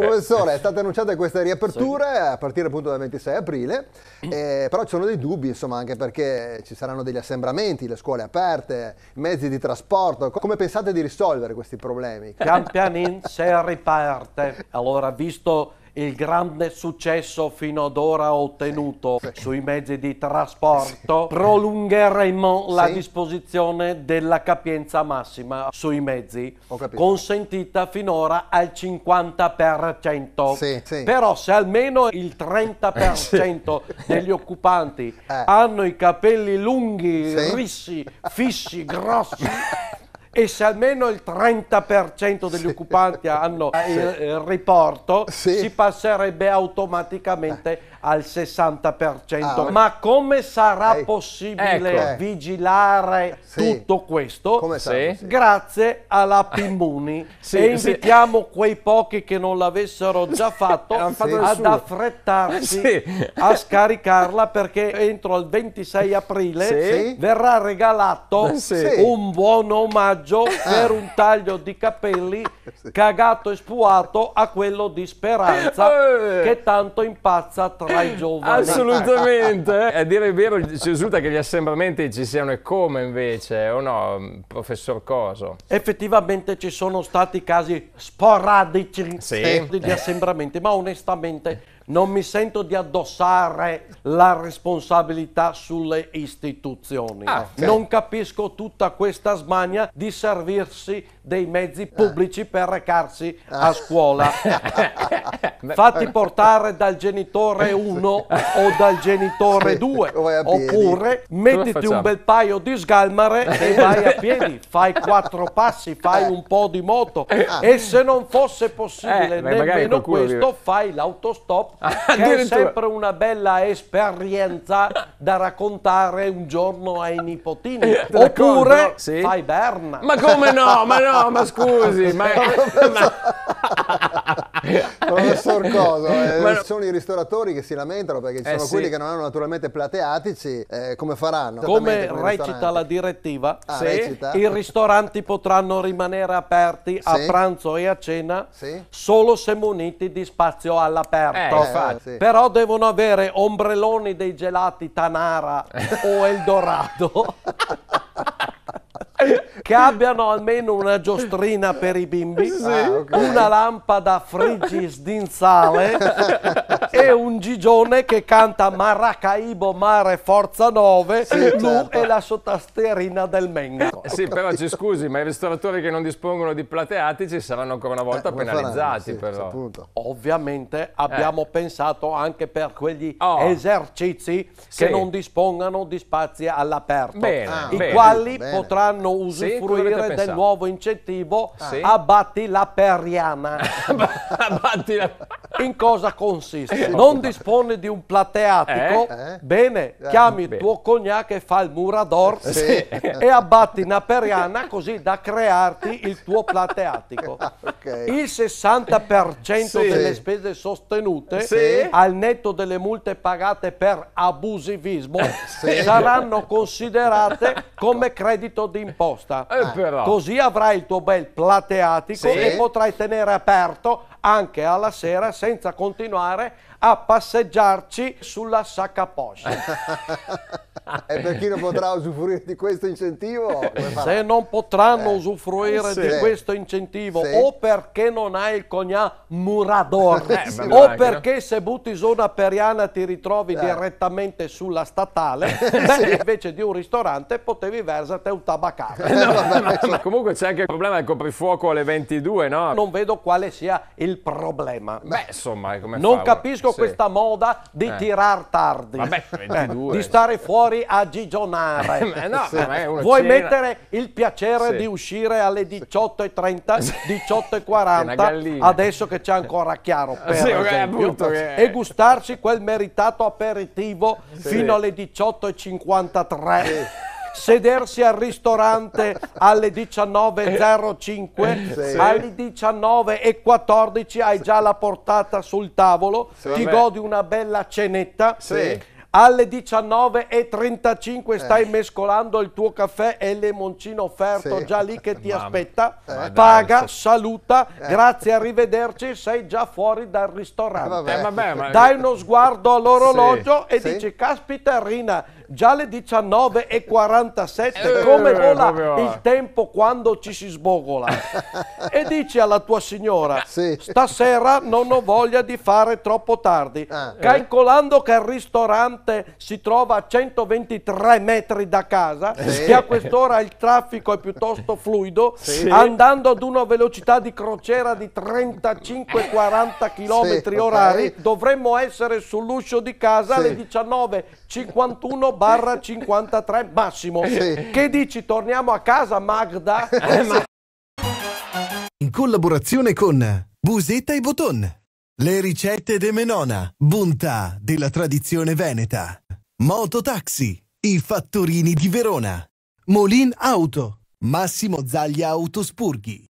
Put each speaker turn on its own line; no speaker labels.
Professore, è
stata annunciata questa riapertura a partire appunto dal 26 aprile, mm. eh, però ci sono dei dubbi, insomma, anche perché ci saranno degli assembramenti, le scuole aperte, mezzi di trasporto. Come pensate di risolvere questi problemi? Pian pianin si riparte. Allora, visto il grande successo fino ad ora ottenuto sì, sì. sui mezzi di trasporto, sì. prolungheremo la disposizione della capienza massima sui mezzi, consentita finora al 50%. Però se almeno il 30% eh, degli occupanti eh. hanno i capelli lunghi, rissi, fissi, grossi, e se almeno il 30% degli sì. occupanti hanno sì. il eh, eh, riporto, sì. si passerebbe automaticamente eh. al 60%. Ah, Ma eh. come sarà ecco. eh. possibile ecco. vigilare tutto questo? Come Grazie alla Pimmuni. e invitiamo quei pochi che non l'avessero già fatto ad affrettarsi a scaricarla perché entro il 26 aprile verrà regalato un buon omaggio omaggio ah. per un taglio di capelli cagato e spuato a quello di Speranza eh. che tanto impazza tra i giovani. Assolutamente. Eh, a dire il vero ci risulta che gli assembramenti ci siano e come invece, o no, professor Coso? Effettivamente ci sono stati casi sporadici sì. Eh, di assembramenti, ma onestamente non mi sento di addossare la responsabilità sulle istituzioni. Ah, okay. Non capisco tutta questa smania di servirsi dei mezzi pubblici per recarsi a scuola. Fatti portare dal genitore 1 o dal genitore 2, oppure mettiti un bel paio di sgalmare e vai a piedi, fai quattro passi, fai un po' di moto ah. e se non fosse possibile eh, nemmeno questo, fai l'autostop che è sempre una bella esperienza da raccontare un giorno ai nipotini. Oppure sì. fai Berna. Ma come no? Ma no, ma scusi. ma... ma cosa. Eh, no. Sono i ristoratori che si lamentano perché ci eh, sono sì. quelli che non hanno naturalmente plateatici, eh, come faranno? Come, recita la direttiva, ah, se recita. i ristoranti potranno rimanere aperti sì. a pranzo e a cena sì. solo se muniti di spazio all'aperto. Eh, eh Però devono avere ombreloni dei gelati Tanara o Eldorado. che abbiano almeno una giostrina per i bimbi, sì. Ah, una lampada frigis d'insale e un gigione che canta Maracaibo Mare Forza 9, sì, lui certo. e la sottasterina del Menga. Eh, sì, però ci scusi, ma i ristoratori che non dispongono di plateatici saranno ancora una volta eh, penalizzati faranno, sì, Ovviamente abbiamo eh. pensato anche per quegli oh. esercizi che non dispongano di spazi all'aperto, ah, i bene, quali bene. potranno usare usufruire del nuovo incentivo ah. sì? abbatti la perriama. abbatti la... In cosa consiste? Eh, non dispone di un plateatico? Eh? eh? Bene, eh, chiami il tuo cognac che fa il murador sì. e abbatti una periana così da crearti il tuo plateatico. il 60% sì. delle spese sostenute sì. al netto delle multe pagate per abusivismo eh, sì. saranno considerate come credito d'imposta. Eh, Così avrai il tuo bel plateatico e potrai tenere aperto anche alla sera senza continuare a passeggiarci sulla sacca poche. e per chi non potrà usufruire di questo incentivo? Se non potranno eh. usufruire sì. di questo incentivo sì. o perché non hai il cognà Murador eh, sì. o perché se butti zona periana ti ritrovi eh. direttamente sulla statale, beh, invece di un ristorante potevi versate un tabaccato. Eh, no, ma comunque c'è anche il problema del coprifuoco alle 22, no? Non vedo quale sia il problema. Beh, insomma, come Non fa? capisco questa moda di eh. tirar tardi, Vabbè, 22, eh, di stare fuori fuori a gigionare. Eh, no, sì. Vuoi cena... mettere il piacere sì. di uscire alle 18.30, 18.40, adesso che c'è ancora chiaro, esempio, che... e gustarsi quel meritato aperitivo fino alle 18.53 sedersi al ristorante alle 19.05, sì. alle 19.14 hai già la portata sul tavolo, sì, ti godi una bella cenetta. Sì alle 19.35 eh. stai eh. mescolando il tuo caffè e il limoncino offerto sì. già lì che ti Mamma. aspetta, eh. paga, saluta, eh. grazie, arrivederci, sei già fuori dal ristorante. Eh, eh, vabbè, ma... Dai uno sguardo all'orologio sì. e sì. dici, caspita Rina, già alle 19.47, come vola il tempo quando ci si sbogola? e dici alla tua signora, stasera non ho voglia di fare troppo tardi, ah. calcolando che il ristorante ristorante si trova a 123 metri da casa, eh, sì. che a quest'ora il traffico è piuttosto fluido, sì. andando ad una velocità di crociera di 35-40 km sì, orari, okay. dovremmo essere sull'uscio di casa alle 19.51-53 massimo. Che dici? Torniamo a casa Magda? Eh, In collaborazione con Busetta e Boton. Le ricette de Menona, bontà della tradizione veneta. Mototaxi, i fattorini di Verona. Molin Auto, Massimo Zaglia Autospurghi.